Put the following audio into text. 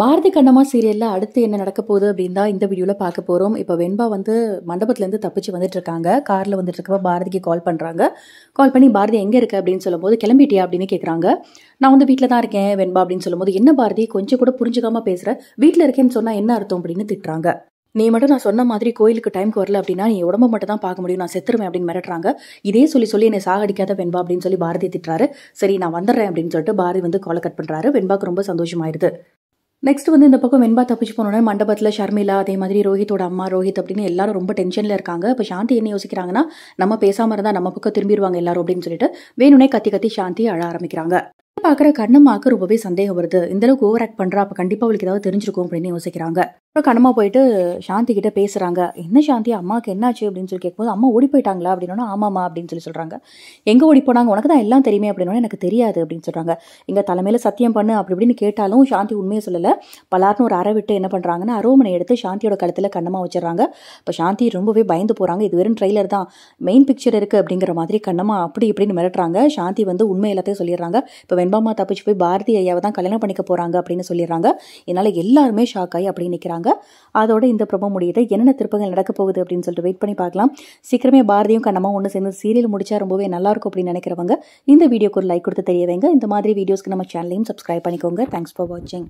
பாரதி கண்ணம்மா சீரியலில் அடுத்து என்ன நடக்க போகுது அப்படின்னு தான் இந்த வீடியோவில் பார்க்க போகிறோம் இப்போ வெண்பா வந்து மண்டபத்துலேருந்து தப்பிச்சு வந்துட்டு இருக்காங்க காரில் வந்துட்டு இருக்கப்ப பாரதிக்கு கால் பண்ணுறாங்க கால் பண்ணி பாரதி எங்கே இருக்கு அப்படின்னு சொல்லும்போது கிளம்பிட்டியா அப்படின்னு கேட்குறாங்க நான் வந்து வீட்டில் தான் இருக்கேன் வெண்பா அப்படின்னு சொல்லும்போது என்ன பாரதி கொஞ்சம் கூட புரிஞ்சுக்காமல் பேசுகிற வீட்டில் இருக்கேன்னு சொன்னால் என்ன அர்த்தம் அப்படின்னு திட்டுறாங்க நீ மட்டும் நான் சொன்ன மாதிரி கோயிலுக்கு டைமுக்கு வரல அப்படின்னா நீ உடம்பு மட்டும் தான் பார்க்க முடியும் நான் செத்துருவேன் அப்படின்னு மிரட்டுறாங்க இதே சொல்லி சொல்லி என்னை சாகடிக்காத வெண்பா அப்படின்னு சொல்லி பாரதி திட்டுறாரு சரி நான் வந்துடுறேன் அப்படின்னு சொல்லிட்டு பாரதி வந்து காலை கட் பண்ணுறாரு வெண்பாக்கு ரொம்ப சந்தோஷமாயிருது நெக்ஸ்ட் வந்து இந்த பக்கம் வெண்பா தப்பிச்சு போனோன்னா மண்டபத்தில் ஷர்மிலா அதே மாதிரி ரோஹித்தோட அம்மா ரோஹித் அப்படின்னு எல்லாரும் ரொம்ப டென்ஷனில் இருக்காங்க இப்போ சாந்தி என்ன யோசிக்கிறாங்கன்னா நம்ம பேசாமல் இருந்தால் நம்ம பக்கம் திரும்பிடுவாங்க எல்லாரும் அப்படின்னு சொல்லிட்டு வேணுனே கத்தி கத்தி சாந்தி அழ ஆரம்பிக்கிறாங்க பார்க்குற கண்ணம்மாவுக்கு ரொம்பவே சந்தேகம் வருது இந்தளவுக்கு ஓவர் ஆக்ட் பண்ணுறா அப்போ கண்டிப்பாக அவளுக்கு ஏதாவது தெரிஞ்சிருக்கும் அப்படின்னு யோசிக்கிறாங்க அப்புறம் கண்ணம்மா போயிட்டு சாந்தி கிட்ட பேசுகிறாங்க என்ன சாந்தி அம்மாவுக்கு என்னாச்சு அப்படின்னு சொல்லி கேட்கும்போது அம்மா ஓடி போயிட்டாங்களா அப்படின்னா ஆமாம்மா அப்படின்னு சொல்லி சொல்கிறாங்க எங்கே ஓடி போனாங்க உனக்கு தான் எல்லாம் தெரியுமே அப்படின்னா எனக்கு தெரியாது அப்படின்னு சொல்கிறாங்க இங்கே தலைமையில் சத்தியம் பண்ணு அப்படி இப்படின்னு கேட்டாலும் சாந்தி உண்மையை சொல்லலை பலார்னு ஒரு அரை விட்டு என்ன பண்ணுறாங்கன்னா அரோமனை எடுத்து சாந்தியோட கழுத்தில் கண்ணமாக வச்சிடறாங்க இப்போ சாந்தி ரொம்பவே பயந்து போகிறாங்க இது வெறும் ட்ரெய்லர் தான் மெயின் பிக்சர் இருக்குது அப்படிங்கிற மாதிரி கண்ணம்மா அப்படி இப்படின்னு மிரட்டுறாங்க சாந்தி வந்து உண்மை எல்லாத்தையும் சொல்லிடுறாங்க இப்போ வெண்பா செல்வமா தப்பிச்சு போய் பாரதி ஐயாவை தான் கல்யாணம் பண்ணிக்க போகிறாங்க அப்படின்னு சொல்லிடுறாங்க என்னால் எல்லாருமே ஷாக் ஆகி அப்படி நிற்கிறாங்க அதோட இந்த பிரபம் முடியுது என்னென்ன திருப்பங்கள் நடக்க போகுது அப்படின்னு சொல்லிட்டு வெயிட் பண்ணி பார்க்கலாம் சீக்கிரமே பாரதியும் கண்ணமாக ஒன்று சேர்ந்து சீரியல் முடிச்சா ரொம்பவே நல்லாயிருக்கும் அப்படின்னு நினைக்கிறவங்க இந்த வீடியோக்கு ஒரு லைக் கொடுத்து தெரிய வைங்க இந்த மாதிரி வீடியோஸ்க்கு நம்ம சேனலையும் சப்ஸ்கிரைப் பண்ணிக்கோங்க தேங்க்ஸ் ஃபார் வாட்சிங்